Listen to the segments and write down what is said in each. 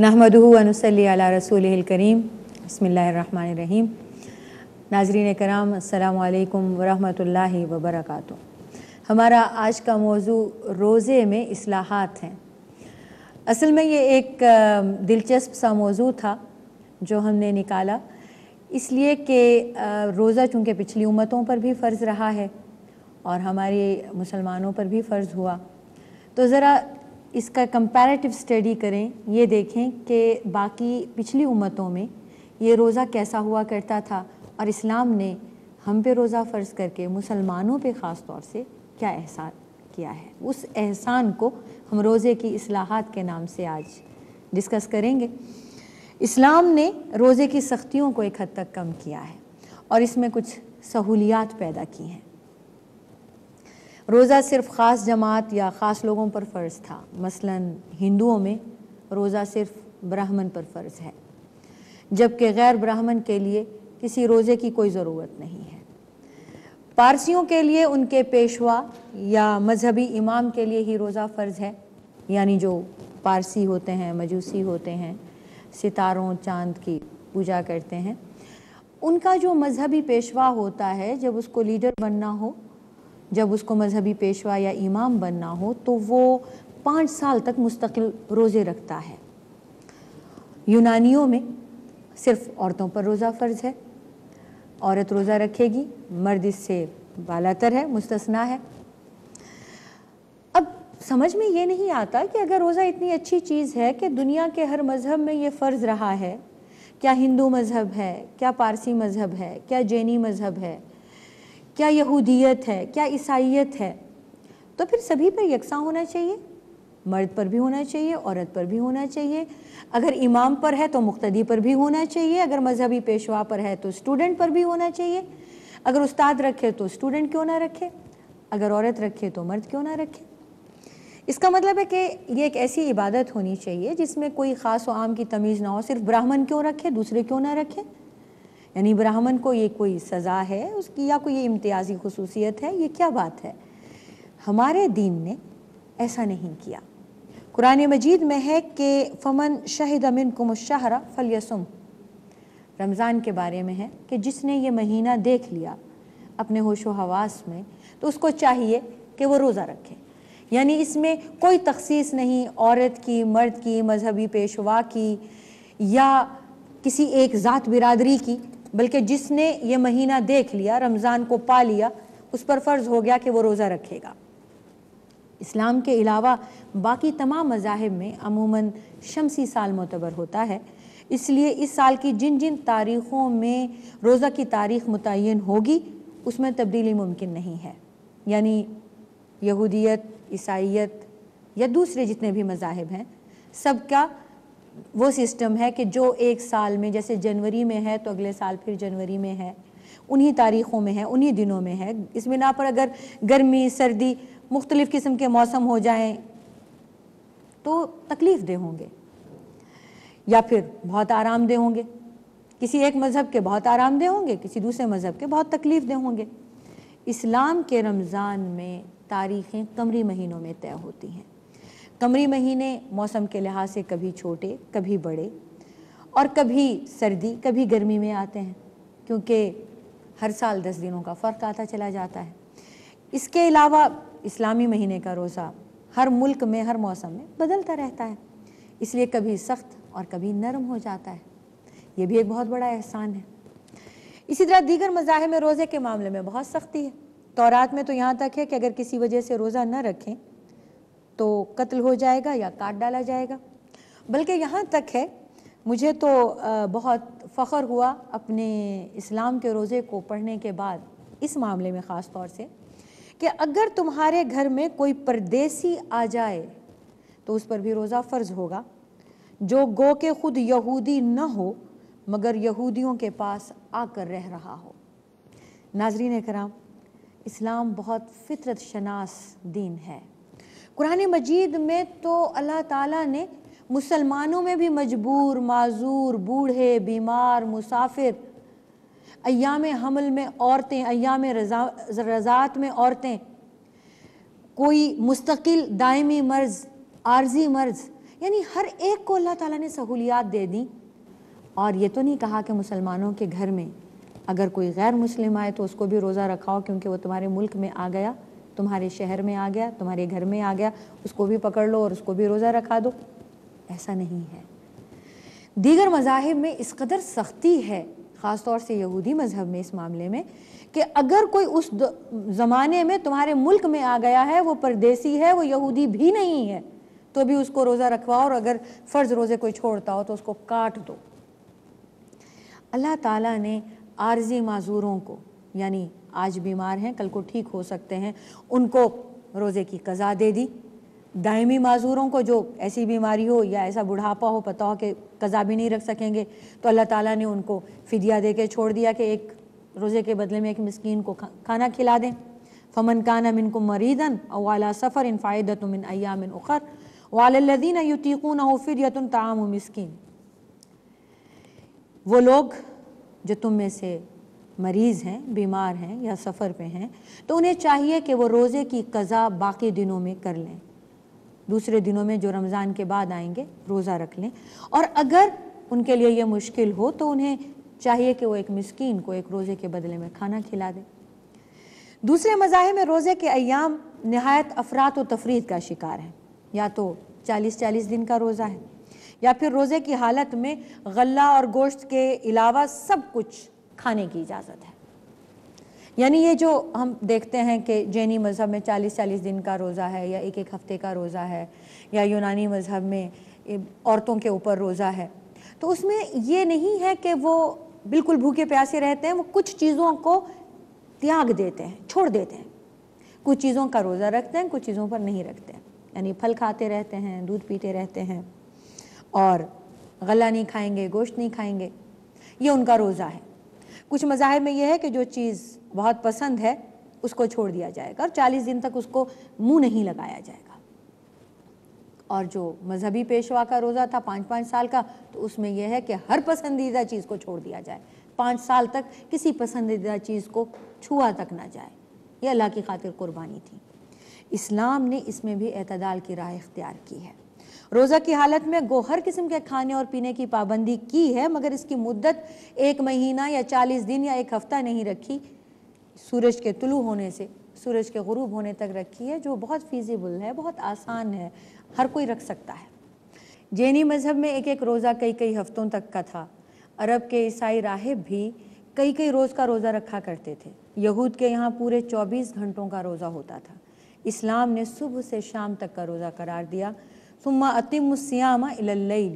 नहमदूनसली रसूल करीम रहीम नाजरीन कराम अल्लाम वरहमल वबरक हमारा आज का मौजू रोज़े में असलाहत हैं असल में ये एक दिलचस्प सा मौजू था जो हमने निकाला इसलिए कि रोज़ा चूँकि पिछली उम्मतों पर भी फ़र्ज़ रहा है और हमारे मुसलमानों पर भी फ़र्ज़ हुआ तो ज़रा इसका कंपैरेटिव स्टडी करें ये देखें कि बाकी पिछली उम्मतों में ये रोज़ा कैसा हुआ करता था और इस्लाम ने हम पे रोज़ा फ़र्ज़ करके मुसलमानों पे ख़ास तौर से क्या एहसान किया है उस एहसान को हम रोज़े की असलाहत के नाम से आज डिस्कस करेंगे इस्लाम ने रोज़े की सख्तियों को एक हद तक कम किया है और इसमें कुछ सहूलियात पैदा की हैं रोज़ा सिर्फ ख़ास जमात या ख़ास लोगों पर फ़र्ज़ था मसलन हिंदुओं में रोज़ा सिर्फ ब्राह्मण पर फ़र्ज़ है जबकि गैर ब्राह्मण के लिए किसी रोज़े की कोई ज़रूरत नहीं है पारसियों के लिए उनके पेशवा या मजहबी इमाम के लिए ही रोज़ा फ़र्ज़ है यानी जो पारसी होते हैं मजूसी होते हैं सितारों चांद की पूजा करते हैं उनका जो मजहबी पेशवा होता है जब उसको लीडर बनना हो जब उसको मजहबी पेशवा या इमाम बनना हो तो वो पाँच साल तक मुस्तकिल रोज़े रखता है यूनानियों में सिर्फ औरतों पर रोज़ा फ़र्ज़ है औरत रोज़ा रखेगी मर्द इससे बालातर है मुस्तना है अब समझ में ये नहीं आता कि अगर रोज़ा इतनी अच्छी चीज़ है कि दुनिया के हर मज़हब में ये फ़र्ज़ रहा है क्या हिंदू मज़हब है क्या पारसी मज़हब है क्या जैनी मज़हब है क्या यहूदियत है क्या ईसाइत है तो फिर सभी पर यकसा होना चाहिए मर्द पर भी होना चाहिए औरत पर भी होना चाहिए अगर इमाम पर है तो मुख्तदी पर भी होना चाहिए अगर मजहबी पेशवा पर है तो स्टूडेंट पर भी होना चाहिए अगर उस्ताद रखे तो स्टूडेंट क्यों ना रखे अगर औरत रखे तो मर्द क्यों ना रखे इसका मतलब है कि ये एक ऐसी इबादत होनी चाहिए जिसमें कोई ख़ास व आम की तमीज़ ना हो सिर्फ ब्राह्मण क्यों रखे दूसरे क्यों ना रखें यानी ब्राह्मण को ये कोई सज़ा है उसकी या कोई इम्तियाजी खसूसियत है ये क्या बात है हमारे दीन ने ऐसा नहीं किया कुरान मजीद में है कि फमन शहीद अमिन कुमशाहरा फलियसुम रमज़ान के बारे में है कि जिसने ये महीना देख लिया अपने होशो हवास में तो उसको चाहिए कि वो रोज़ा रखे यानी इसमें कोई तखसीस नहीं औरत की मर्द की मजहबी पेशवा की या किसी एक ज़ात बिरादरी की बल्कि जिसने ये महीना देख लिया रमज़ान को पा लिया उस पर फ़र्ज़ हो गया कि वो रोज़ा रखेगा इस्लाम के अलावा बाकी तमाम मजाहब में अमूमन शमसी साल मोतबर होता है इसलिए इस साल की जिन जिन तारीख़ों में रोज़ा की तारीख मुतन होगी उसमें तब्दीली मुमकिन नहीं है यानी यहूदियत ईसाइत या दूसरे जितने भी मजाहब हैं सबका वो सिस्टम है कि जो एक साल में जैसे जनवरी में है तो अगले साल फिर जनवरी में है उन्हीं तारीखों में है उन्हीं दिनों में है इस बिना पर अगर गर्मी सर्दी मुख्तलिफ़ किस्म के मौसम हो जाएं तो तकलीफ़ दे होंगे या फिर बहुत आरामदेह होंगे किसी एक मज़हब के बहुत आरामदेह होंगे किसी दूसरे मज़हब के बहुत तकलीफ़ दे होंगे इस्लाम के रमज़ान में तारीखें कमरी महीनों में तय होती हैं कमरी महीने मौसम के लिहाज से कभी छोटे कभी बड़े और कभी सर्दी कभी गर्मी में आते हैं क्योंकि हर साल दस दिनों का फ़र्क आता चला जाता है इसके अलावा इस्लामी महीने का रोज़ा हर मुल्क में हर मौसम में बदलता रहता है इसलिए कभी सख्त और कभी नरम हो जाता है ये भी एक बहुत बड़ा एहसान है इसी तरह दीगर मज़ाह में रोज़े के मामले में बहुत सख्ती है तोरात में तो यहाँ तक है कि अगर किसी वजह से रोज़ा न रखें तो कत्ल हो जाएगा या काट डाला जाएगा बल्कि यहाँ तक है मुझे तो बहुत फ़ख्र हुआ अपने इस्लाम के रोज़े को पढ़ने के बाद इस मामले में ख़ास तौर से कि अगर तुम्हारे घर में कोई परदेसी आ जाए तो उस पर भी रोज़ा फ़र्ज़ होगा जो गो के ख़ुद यहूदी न हो मगर यहूदियों के पास आकर रह रहा हो नाजरीन कराम इस्लाम बहुत फितरत शनास दीन है कुरान मजीद में तो अल्लाह ताला ने मुसलमानों में भी मजबूर माजूर बूढ़े बीमार मुसाफिर अयाम हमल में औरतें अयाम रजा रजात में औरतें कोई मुस्तकिल दायमी मर्ज आर्जी मर्ज यानी हर एक को अल्लाह ताला ने सहूलियात दे दी और ये तो नहीं कहा कि मुसलमानों के घर में अगर कोई गैर मुस्लिम आए तो उसको भी रोज़ा रखाओ क्योंकि वो तुम्हारे मुल्क में आ गया तुम्हारे शहर में आ गया तुम्हारे घर में आ गया उसको भी पकड़ लो और उसको भी रोज़ा रखा दो ऐसा नहीं है दीगर मजाहब में इस कदर सख्ती है ख़ास तौर से यहूदी मज़हब में इस मामले में कि अगर कोई उस ज़माने में तुम्हारे मुल्क में आ गया है वो परदेसी है वो यहूदी भी नहीं है तो भी उसको रोज़ा रखवाओ और अगर फ़र्ज़ रोज़े कोई छोड़ता हो तो उसको काट दो अल्लाह ताला ने आर्जी माजूरों को यानी आज बीमार हैं कल को ठीक हो सकते हैं उनको रोज़े की कज़ा दे दी दायमी माजूरों को जो ऐसी बीमारी हो या ऐसा बुढ़ापा हो पता हो कि कज़ा भी नहीं रख सकेंगे तो अल्लाह ताला ने उनको फिदिया दे के छोड़ दिया कि एक रोज़े के बदले में एक मस्किन को खा, खाना खिला दें फमन कान मिन को मरीदन अवाला सफ़र इन फ़ायदत मिन अयामिन उखर वालदीन युतीकून हो फिर यतन ताम मस्किन वो लोग जो तुम में से मरीज़ हैं बीमार हैं या सफ़र पे हैं तो उन्हें चाहिए कि वो रोज़े की कज़ा बाकी दिनों में कर लें दूसरे दिनों में जो रमज़ान के बाद आएंगे रोज़ा रख लें और अगर उनके लिए ये मुश्किल हो तो उन्हें चाहिए कि वो एक मस्किन को एक रोज़े के बदले में खाना खिला दें दूसरे मजाहे में रोज़े के अयाम नहायत अफरात व तफरीद का शिकार हैं या तो चालीस चालीस दिन का रोज़ा है या फिर रोज़े की हालत में गल्ला और गोश्त के अलावा सब कुछ खाने की इजाज़त है यानी ये जो हम देखते हैं कि जैनी मज़हब में चालीस चालीस दिन का रोज़ा है या एक एक हफ़्ते का रोज़ा है या यूनानी मज़हब में औरतों के ऊपर रोज़ा है तो उसमें ये नहीं है कि वो बिल्कुल भूखे प्यासे रहते हैं वो कुछ चीज़ों को त्याग देते हैं छोड़ देते हैं कुछ चीज़ों का रोज़ा रखते हैं कुछ चीज़ों पर नहीं रखते हैं यानी फल खाते रहते हैं दूध पीते रहते हैं और गला नहीं खाएंगे गोश्त नहीं खाएंगे ये उनका रोज़ा है कुछ मज़ाहब में यह है कि जो चीज़ बहुत पसंद है उसको छोड़ दिया जाएगा और चालीस दिन तक उसको मुँह नहीं लगाया जाएगा और जो मजहबी पेशवा का रोज़ा था पाँच पाँच साल का तो उसमें यह है कि हर पसंदीदा चीज़ को छोड़ दिया जाए पाँच साल तक किसी पसंदीदा चीज़ को छुआ तक ना जाए यह अल्लाह की खातिर कुर्बानी थी इस्लाम ने इसमें भी अतदाल की राह इख्तियार की है रोज़ा की हालत में गोहर किस्म के खाने और पीने की पाबंदी की है मगर इसकी मुद्दत एक महीना या चालीस दिन या एक हफ़्ता नहीं रखी सूरज के तुलू होने से सूरज के गुरूब होने तक रखी है जो बहुत फिजिबल है बहुत आसान है हर कोई रख सकता है जैनी मज़हब में एक एक रोज़ा कई कई हफ़्तों तक का था अरब के ईसाई राहब भी कई कई रोज़ का रोज़ा रखा करते थे यहूद के यहाँ पूरे 24 घंटों का रोज़ा होता था इस्लाम ने सुबह से शाम तक का रोज़ा करार दिया अतिम सियामा इलाई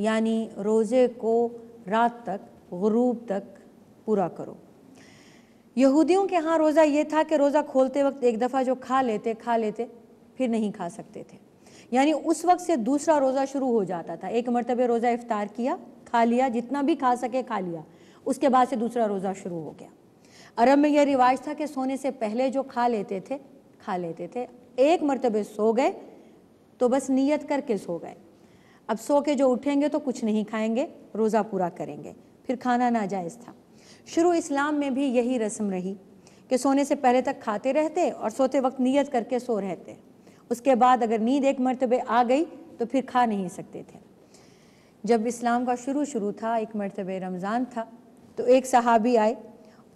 यानी रोज़े को रात तक गरूब तक पूरा करो यहूदियों के यहाँ रोज़ा ये था कि रोज़ा खोलते वक्त एक दफ़ा जो खा लेते खा लेते फिर नहीं खा सकते थे यानी उस वक्त से दूसरा रोज़ा शुरू हो जाता था एक मरतबे रोज़ा इफ्तार किया खा लिया जितना भी खा सके खा लिया उसके बाद से दूसरा रोज़ा शुरू हो गया अरब में यह रिवाज था कि सोने से पहले जो खा लेते थे खा लेते थे एक मरतबे सो गए तो बस नीयत करके सो गए अब सो के जो उठेंगे तो कुछ नहीं खाएंगे रोज़ा पूरा करेंगे फिर खाना नाजायज़ था शुरू इस्लाम में भी यही रस्म रही कि सोने से पहले तक खाते रहते और सोते वक्त नीयत करके सो रहते उसके बाद अगर नींद एक मरतबे आ गई तो फिर खा नहीं सकते थे जब इस्लाम का शुरू शुरू था एक मरतबे रमज़ान था तो एक सहाबी आए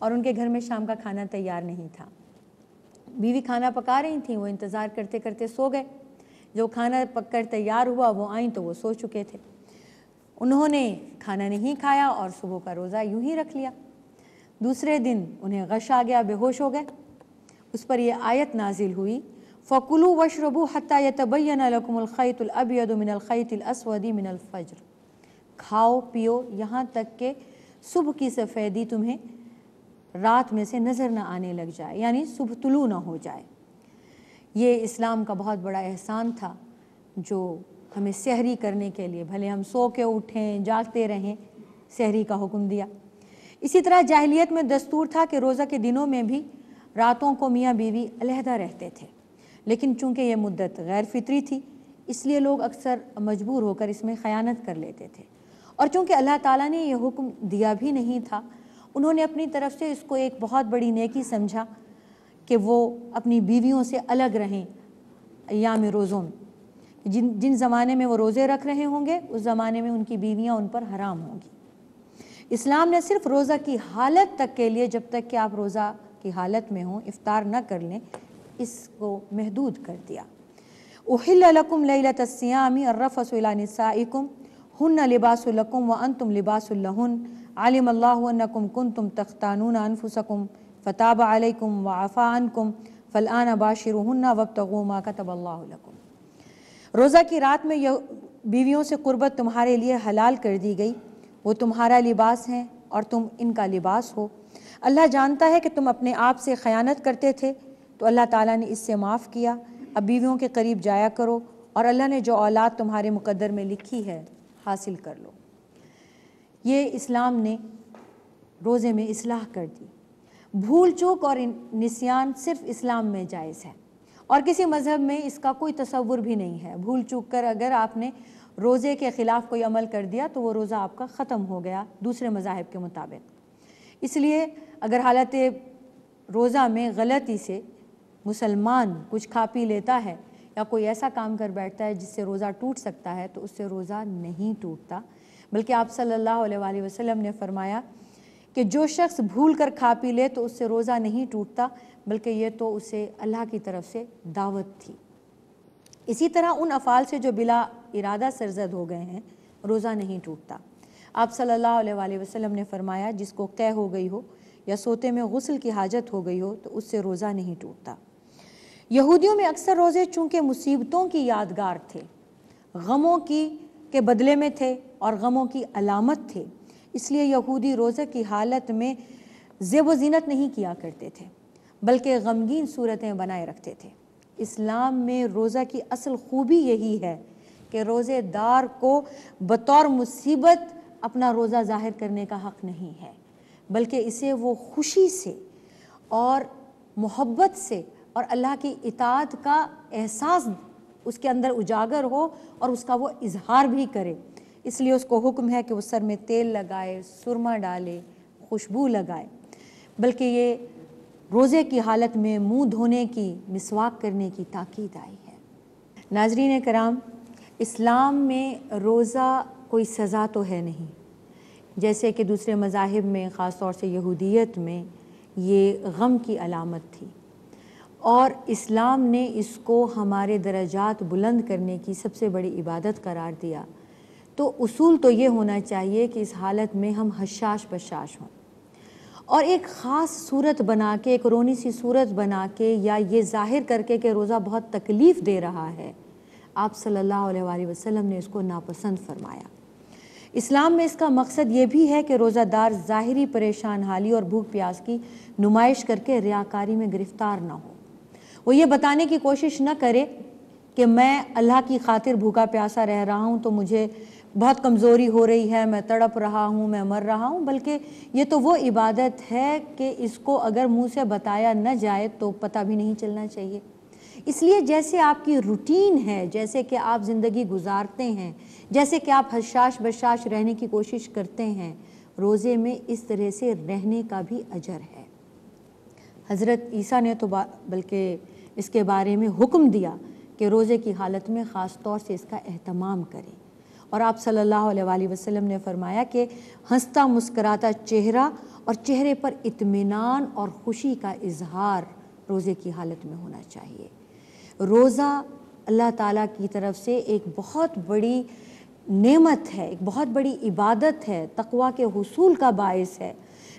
और उनके घर में शाम का खाना तैयार नहीं था बीवी खाना पका रही थी वो इंतज़ार करते करते सो गए जो खाना पककर तैयार हुआ वो आई तो वो सो चुके थे उन्होंने खाना नहीं खाया और सुबह का रोज़ा यूं ही रख लिया दूसरे दिन उन्हें गश आ गया बेहोश हो गए उस पर यह आयत नाजिल हुई फ़कुलू वशरबू हती तबैनखैतलअबियदमिनखैतलअसवदी खाओ पियो यहाँ तक के सुबह की सफ़ेदी तुम्हें रात में से नज़र ना आने लग जाए यानी सुबह तुलू ना हो जाए ये इस्लाम का बहुत बड़ा एहसान था जो हमें सहरी करने के लिए भले हम सो के उठें जागते रहें सहरी का हुक्म दिया इसी तरह जाहलीत में दस्तूर था कि रोज़ा के दिनों में भी रातों को मियाँ बीवी अलहदा रहते थे लेकिन चूंकि ये मुद्दत गैर फितरी थी इसलिए लोग अक्सर मजबूर होकर इसमें ख़यानत कर लेते थे और चूंकि अल्लाह ताला ने यह हुक्म दिया भी नहीं था उन्होंने अपनी तरफ से इसको एक बहुत बड़ी नेकी समझा कि वो अपनी बीवियों से अलग रहें याम रोज़ों में जिन जिन ज़माने में वो रोज़े रख रहे होंगे उस ज़माने में उनकी बीवियाँ उन पर हराम होंगी इस्लाम ने सिर्फ रोज़ा की हालत तक के लिए जब तक कि आप रोज़ा की हालत में हों इफ़ार न कर लें इसको महदूद कर दिया उहिलकुम और रफ़सलासाकुम हन लिबासकुम व अन तुम लिबासन आलिम कुन कन तुम तख्तानून अनफुसकुम फ़ताब आलकुम वाफ़ानकुम फ़लान बाशिरहन्ना वबतगुमा कतबल्लाकुम रोज़ा की रात में बीवियों से क़ुरबत तुम्हारे लिए हलाल कर दी गई वो तुम्हारा लिबास हैं और तुम इनका लिबास हो अल्लाह जानता है कि तुम अपने आप से ख़यानत करते थे तो अल्लाह ताला ने इससे माफ़ किया अब बीवियों के करीब जाया करो और अल्लाह ने जो औलाद तुम्हारे मुकद्दर में लिखी है हासिल कर लो ये इस्लाम ने रोज़े में इसलाह कर दी भूल चूक और निसियान सिर्फ इस्लाम में जायज़ है और किसी मज़हब में इसका कोई तस्वुर भी नहीं है भूल चूक कर अगर आपने रोज़े के ख़िलाफ़ कोई अमल कर दिया तो वो रोज़ा आपका ख़त्म हो गया दूसरे मज़ाहब के मुताबिक इसलिए अगर हालत रोज़ा में गलती से मुसलमान कुछ खा पी लेता है या कोई ऐसा काम कर बैठता है जिससे रोज़ा टूट सकता है तो उससे रोज़ा नहीं टूटता बल्कि आप सल्लल्लाहु अलैहि वसल्लम ने फरमाया कि जो शख्स भूल कर खा पी ले तो उससे रोज़ा नहीं टूटता बल्कि ये तो उसे अल्लाह की तरफ से दावत थी इसी तरह उन अफ़ाल से जो बिला इरादा सरजद हो गए हैं रोज़ा नहीं टूटता आप सल्लल्लाहु अलैहि वसल्लम ने फरमाया जिसको कह हो गई हो या सोते में गसल की हाजत हो गई हो तो उससे रोज़ा नहीं टूटता यहूदियों में अक्सर रोज़े चूँकि मुसीबतों की यादगार थे गमों की के बदले में थे और गमों की अलामत थे इसलिए यहूदी रोज़े की हालत में जेब जीनत नहीं किया करते थे बल्कि गमगीन सूरतें बनाए रखते थे इस्लाम में रोज़ा की असल खूबी यही है कि रोज़ेदार को बतौर मुसीबत अपना रोज़ा ज़ाहिर करने का हक़ नहीं है बल्कि इसे वो खुशी से और मोहब्बत से और अल्लाह की इतात का एहसास उसके अंदर उजागर हो और उसका वो इजहार भी करे इसलिए उसको हुक्म है कि वो सर में तेल लगाए सुरमा डाले खुशबू लगाए बल्कि ये रोज़े की हालत में मुंह धोने की मिसवाक करने की ताकीद आई है नाजरीन कराम इस्लाम में रोज़ा कोई सज़ा तो है नहीं जैसे कि दूसरे मजाहब में ख़ास तौर से यहूदियत में ये गम की अलामत थी और इस्लाम ने इसको हमारे दर्जात बुलंद करने की सबसे बड़ी इबादत करार दिया तो उसूल तो ये होना चाहिए कि इस हालत में हम हशाश बशाश हों और एक ख़ास सूरत बना के एक रोनी सी सूरत बना के या ये जाहिर करके कि रोज़ा बहुत तकलीफ़ दे रहा है आप सल्लल्लाहु अलैहि वसल्लम ने इसको नापसंद फरमाया इस्लाम में इसका मकसद ये भी है कि रोज़ादार ज़ाहरी परेशान हाली और भूख प्यास की नुमाइश करके रियाकारी में गिरफ़्तार ना हो वो ये बताने की कोशिश न करे कि मैं अल्लाह की खातिर भूखा प्यासा रह रहा हूँ तो मुझे बहुत कमज़ोरी हो रही है मैं तड़प रहा हूँ मैं मर रहा हूँ बल्कि ये तो वो इबादत है कि इसको अगर मुंह से बताया न जाए तो पता भी नहीं चलना चाहिए इसलिए जैसे आपकी रूटीन है जैसे कि आप ज़िंदगी गुजारते हैं जैसे कि आप हशाश बशाश रहने की कोशिश करते हैं रोज़े में इस तरह से रहने का भी अजर है हज़रत ईसा ने तो बल्कि इसके बारे में हुक्म दिया कि रोज़े की हालत में ख़ास तौर से इसका अहतमाम करें और आप सल्लल्लाहु अलैहि वसल्लम ने फरमाया कि हंसता मुस्कराता चेहरा और चेहरे पर इत्मीनान और खुशी का इजहार रोज़े की हालत में होना चाहिए रोज़ा अल्लाह ताला की तरफ से एक बहुत बड़ी नेमत है एक बहुत बड़ी इबादत है तकवा के हसूल का बायस है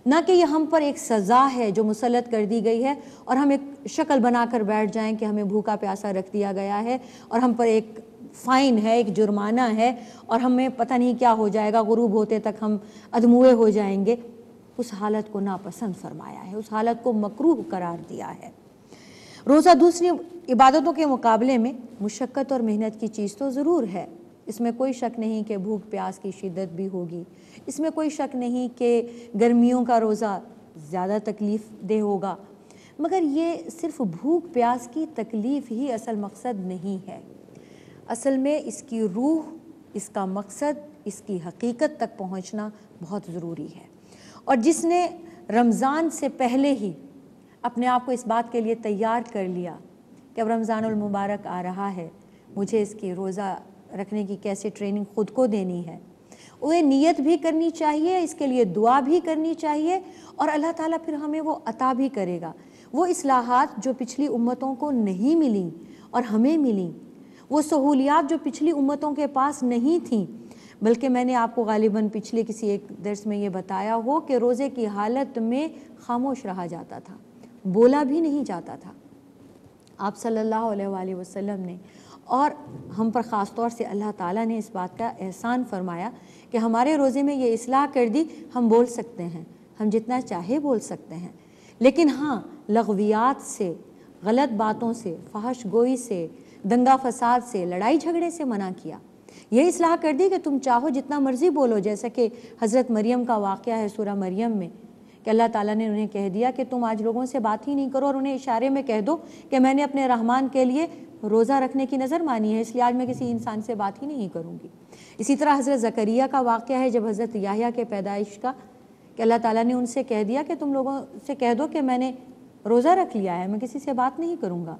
ना कि यह हम पर एक सज़ा है जो मुसलत कर दी गई है और हम एक शक्ल बनाकर बैठ जाएं कि हमें भूखा प्यासा रख दिया गया है और हम पर एक फ़ाइन है एक जुर्माना है और हमें पता नहीं क्या हो जाएगा गुरूब होते तक हम अधमुए हो जाएंगे उस हालत को नापसंद फरमाया है उस हालत को मकरूह करार दिया है रोज़ा दूसरी इबादतों के मुकाबले में मुशक्क़त और मेहनत की चीज़ तो ज़रूर है इसमें कोई शक नहीं कि भूख प्यास की शिद्दत भी होगी इसमें कोई शक नहीं कि गर्मियों का रोज़ा ज़्यादा तकलीफ़ देह होगा मगर ये सिर्फ भूख प्यास की तकलीफ़ ही असल मकसद नहीं है असल में इसकी रूह इसका मकसद इसकी हकीकत तक पहुंचना बहुत ज़रूरी है और जिसने रमज़ान से पहले ही अपने आप को इस बात के लिए तैयार कर लिया कि अब मुबारक आ रहा है मुझे इसकी रोज़ा रखने की कैसे ट्रेनिंग ख़ुद को देनी है उन्हें नीयत भी करनी चाहिए इसके लिए दुआ भी करनी चाहिए और अल्लाह ताला फिर हमें वो अता भी करेगा वो असलाहत जो पिछली उम्मतों को नहीं मिली और हमें मिली वो सहूलियात जो पिछली उम्मतों के पास नहीं थी बल्कि मैंने आपको गालिबा पिछले किसी एक दर्स में ये बताया हो कि रोज़े की हालत में खामोश रहा जाता था बोला भी नहीं जाता था आप सल्लल्लाहु अलैहि वसल्लम ने और हम पर ख़ास तौर से अल्लाह ताला ने इस बात का एहसान फरमाया कि हमारे रोज़े में ये असलाह कर दी हम बोल सकते हैं हम जितना चाहे बोल सकते हैं लेकिन हाँ लगवियात से गलत बातों से फहश गोई से दंगा फसाद से लड़ाई झगड़े से मना किया ये इसलाह कर दी कि तुम चाहो जितना मर्ज़ी बोलो जैसा कि हज़रत मरियम का वाक़ है सूरा मरियम में कि अल्लाह ताला ने उन्हें कह दिया कि तुम आज लोगों से बात ही नहीं करो और उन्हें इशारे में कह दो कि मैंने अपने रहमान के लिए रोज़ा रखने की नज़र मानी है इसलिए आज मैं किसी इंसान से बात ही नहीं करूँगी इसी तरह हज़रत ज़करिया का वाक़ है जब हज़रत याहिया के पैदाइश का कि अल्लाह ताली ने उनसे कह दिया कि तुम लोगों से कह दो कि मैंने रोज़ा रख लिया है मैं किसी से बात नहीं करूँगा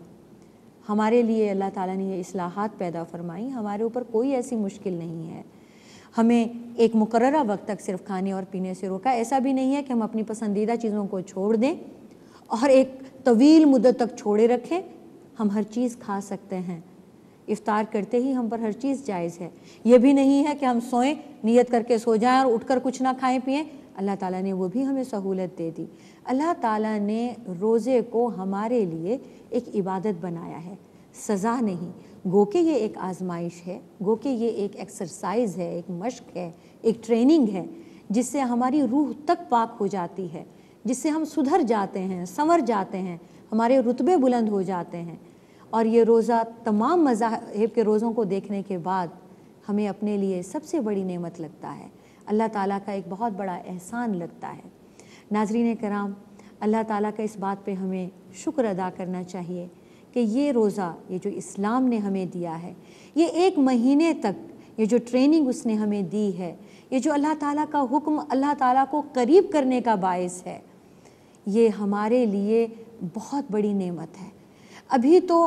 हमारे लिए अल्लाह ताला ने ये असलाहत पैदा फरमाई हमारे ऊपर कोई ऐसी मुश्किल नहीं है हमें एक मुकर वक्त तक सिर्फ खाने और पीने से रोका ऐसा भी नहीं है कि हम अपनी पसंदीदा चीज़ों को छोड़ दें और एक तवील मुद्दत तक छोड़े रखें हम हर चीज़ खा सकते हैं इफ़ार करते ही हम पर हर चीज़ जायज़ है ये भी नहीं है कि हम सोएं नियत करके सो जाएं और उठकर कुछ ना खाएं पिएं अल्लाह ताला ने वो भी हमें सहूलत दे दी अल्लाह ताला ने रोज़े को हमारे लिए एक इबादत बनाया है सज़ा नहीं गो के ये एक आजमाइश है गो के ये एक एक्सरसाइज है एक मश्क है एक ट्रेनिंग है जिससे हमारी रूह तक पाक हो जाती है जिससे हम सुधर जाते हैं संवर जाते हैं हमारे रुतबे बुलंद हो जाते हैं और ये रोज़ा तमाम मजाहब के रोज़ों को देखने के बाद हमें अपने लिए सबसे बड़ी नेमत लगता है अल्लाह ताला का एक बहुत बड़ा एहसान लगता है नाजरीन कराम अल्लाह ताला का इस बात पे हमें शुक्र अदा करना चाहिए कि ये रोज़ा ये जो इस्लाम ने हमें दिया है ये एक महीने तक ये जो ट्रेनिंग उसने हमें दी है ये जो अल्लाह ताला का हुक्म अल्लाह ताला को करीब करने का बायस है ये हमारे लिए बहुत बड़ी नेमत है अभी तो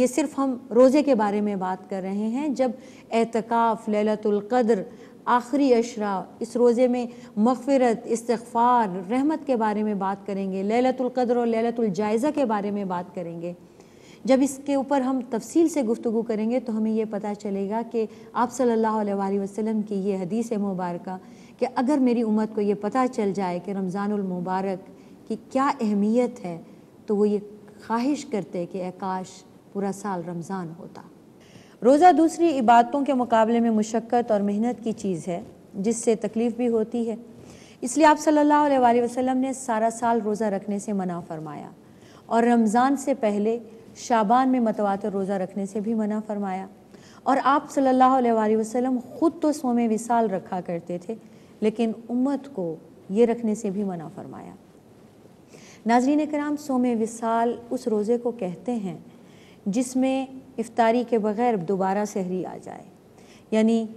ये सिर्फ हम रोज़े के बारे में बात कर रहे हैं जब एतकाफ़ ललतुल्क़द्र आखिरी अशरा इस रोज़े में मफ़रत इस्तफ़ार रहमत के बारे में बात करेंगे ललतुल्क़द्र और ललतुलजायज़ा के बारे में बात करेंगे जब इसके ऊपर हम तफसील से गुफ्तु करेंगे तो हमें ये पता चलेगा कि आप सल्लल्लाहु अलैहि वसल्लम की ये हदीस मुबारक कि अगर मेरी उम्मत को ये पता चल जाए कि रमज़ानमबारक की क्या अहमियत है तो वो ये ख्वाहिश करते कि आकाश पूरा साल रमज़ान होता रोज़ा दूसरी इबादतों के मुकाबले में मशक्क़त और मेहनत की चीज़ है जिससे तकलीफ़ भी होती है इसलिए आप सल्लल्लाहु अलैहि वसल्लम ने सारा साल रोज़ा रखने से मना फरमाया और रमज़ान से पहले शाबान में मतवातर रोज़ा रखने से भी मना फरमाया और आप सल्लल्लाहु अलैहि वसल्लम ख़ुद तो सोम विसाल रखा करते थे लेकिन उम्मत को ये रखने से भी मना फरमाया नाजरीन कराम सोम विसाल उस रोज़े को कहते हैं जिसमें इफ्तारी के बग़ैर दोबारा सहरी आ जाए यानी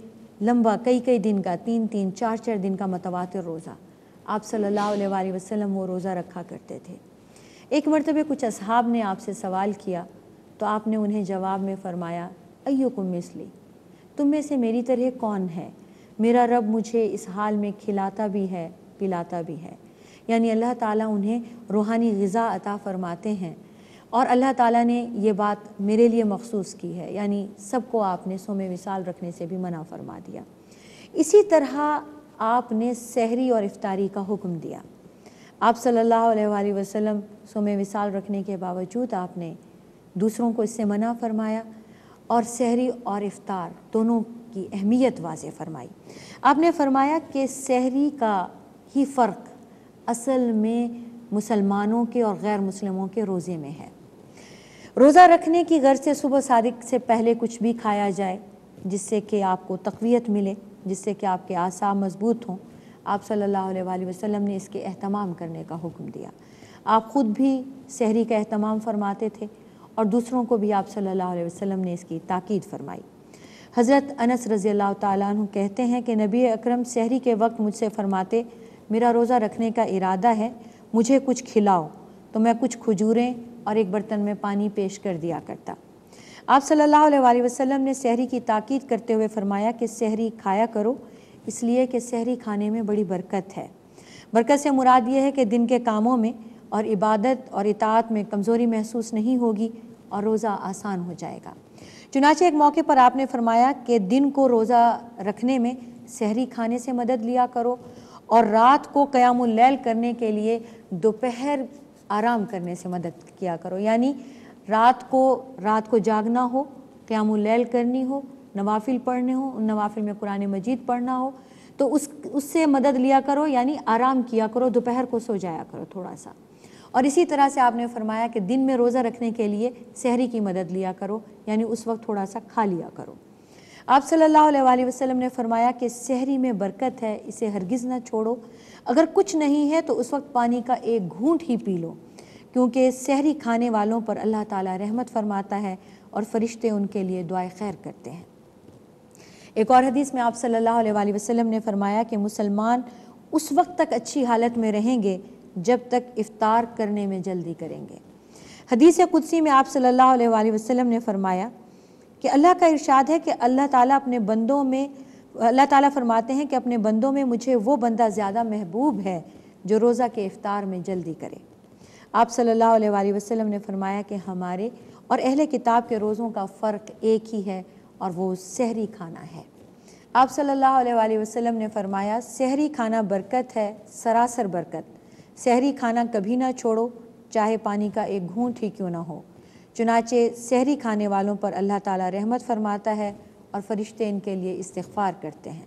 लंबा कई कई दिन का तीन तीन चार चार दिन का मतवातर रोज़ा आप सल्लल्लाहु अलैहि वसल्लम वो रोज़ा रखा करते थे एक मरतबे कुछ असहाब ने आपसे सवाल किया तो आपने उन्हें जवाब में फ़रमाया अयुकुम मिसली तुम में से मेरी तरह कौन है मेरा रब मुझे इस हाल में खिलाता भी है पिलाता भी है यानी अल्लाह ताला उन्हें रूहानी गज़ा अता फ़रमाते हैं और अल्लाह ताला ने ये बात मेरे लिए मखसूस की है यानी सबको आपने सोम मिसाल रखने से भी मना फरमा दिया इसी तरह आपने सहरी और इफ्तारी का हुक्म दिया आप सल्लल्लाहु अलैहि वसल्लम सोम मिसाल रखने के बावजूद आपने दूसरों को इससे मना फरमाया और सहरी और इफ्तार दोनों की अहमियत वाज फरमाई आपने फरमाया कि सहरी का ही फ़र्क असल में मुसलमानों के और गैर मुसलमों के रोज़े में है रोज़ा रखने की गर्ज से सुबह सादिक से पहले कुछ भी खाया जाए जिससे कि आपको तकवीत मिले जिससे कि आपके आसा मजबूत हों आप सल्लल्लाहु अलैहि वसल्लम ने इसके अहतमाम करने का हुक्म दिया आप ख़ुद भी शहरी का अहतमाम फरमाते थे और दूसरों को भी आप सल्लल्लाहु अलैहि वसल्लम ने इसकी ताक़द फरमाई हज़रत अनस रज़ी अल्लाह तु कहते हैं कि नबी अकरम शहरी के वक्त मुझसे फरमाते मेरा रोज़ा रखने का इरादा है मुझे कुछ खिलाओ तो मैं कुछ खजूरें और एक बर्तन में पानी पेश कर दिया करता आप सल्लल्लाहु अलैहि वसल्लम ने सहरी की ताकीद करते हुए फरमाया कि सहरी खाया करो इसलिए कि सहरी खाने में बड़ी बरकत है बरकत से मुराद ये है कि दिन के कामों में और इबादत और इतात में कमज़ोरी महसूस नहीं होगी और रोज़ा आसान हो जाएगा चुनाचे एक मौके पर आपने फरमाया कि दिन को रोज़ा रखने में सहरी खाने से मदद लिया करो और रात को लैल करने के लिए दोपहर आराम करने से मदद किया करो यानी रात को रात को जागना हो क़्यामुलैल करनी हो नवाफिल पढ़ने हो उन नवाफिल में कुरान मजीद पढ़ना हो तो उस उससे मदद लिया करो यानी आराम किया करो दोपहर को सो जाया करो थोड़ा सा और इसी तरह से आपने फरमाया कि दिन में रोज़ा रखने के लिए शहरी की मदद लिया करो यानी उस वक्त थोड़ा सा खा लिया करो आप सल्लल्लाहु अलैहि वसल्लम ने फरमाया कि सहरी में बरकत है इसे हरगिज़ ना छोड़ो अगर कुछ नहीं है तो उस वक्त पानी का एक घूंट ही पी लो क्योंकि सहरी खाने वालों पर अल्लाह ताला रहमत फरमाता है और फरिश्ते उनके लिए दुआ खैर करते हैं एक और हदीस में आप सल्लल्लाहु अलैहि वसल्लम ने फरमाया कि मुसलमान उस वक्त तक अच्छी हालत में रहेंगे जब तक इफ़ार करने में जल्दी करेंगे हदीस कुदसी में आप सल्लल्लाहु अलैहि वसल्लम ने फरमाया कि अल्लाह का इरशाद है कि अल्लाह ताला अपने बंदों में अल्लाह ताला फरमाते हैं कि अपने बंदों में मुझे वो बंदा ज़्यादा महबूब है जो रोज़ा के इफ्तार में जल्दी करे आप सल्लल्लाहु अलैहि वसल्लम ने फरमाया कि हमारे और अहले किताब के रोज़ों का फ़र्क एक ही है और वो सहरी खाना है आप सल्लल्लाहु अलैहि वसल्लम ने फरमाया सहरी खाना बरकत है सरासर बरकत सहरी खाना कभी ना छोड़ो चाहे पानी का एक घूंट ही क्यों ना हो चुनाचे सहरी खाने वालों पर अल्लाह ताला रहमत फरमाता है और फरिश्ते इनके लिए इस्तफ़ार करते हैं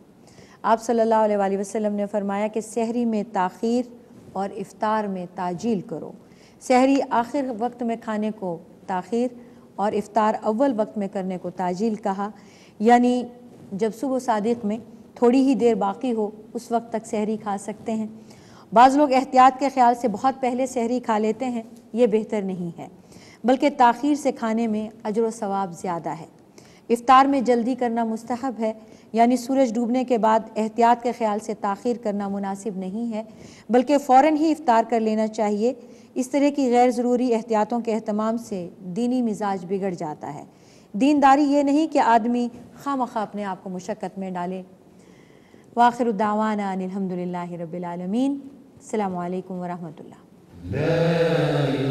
आप सल्लल्लाहु अलैहि वसल्लम ने फरमाया कि सहरी में ताखीर और इफ़ार में ताजील करो सहरी आखिर वक्त में खाने को ताखीर और इफ्तार अव्वल वक्त में करने को ताजील कहा यानी जब सुबह सादिक में थोड़ी ही देर बाकी हो उस वक्त तक सहरी खा सकते हैं बाज़ लोग एहतियात के ख्याल से बहुत पहले सहरी खा लेते हैं ये बेहतर नहीं है बल्कि ताखिर से खाने में अजर सवाब ज़्यादा है इफ़ार में जल्दी करना मुस्तहब है यानी सूरज डूबने के बाद एहतियात के ख्याल से ताखिर करना मुनासिब नहीं है बल्कि फ़ौर ही इफ़ार कर लेना चाहिए इस तरह की गैर ज़रूरी एहतियातों के अहतमाम से दीनी मिजाज बिगड़ जाता है दीनदारी ये नहीं कि आदमी खाम खा अपने आप को मुशक्क़त में डाले वाखिर दावाना अलहमदिल्ला रबालमीन अल्लाम वरहमल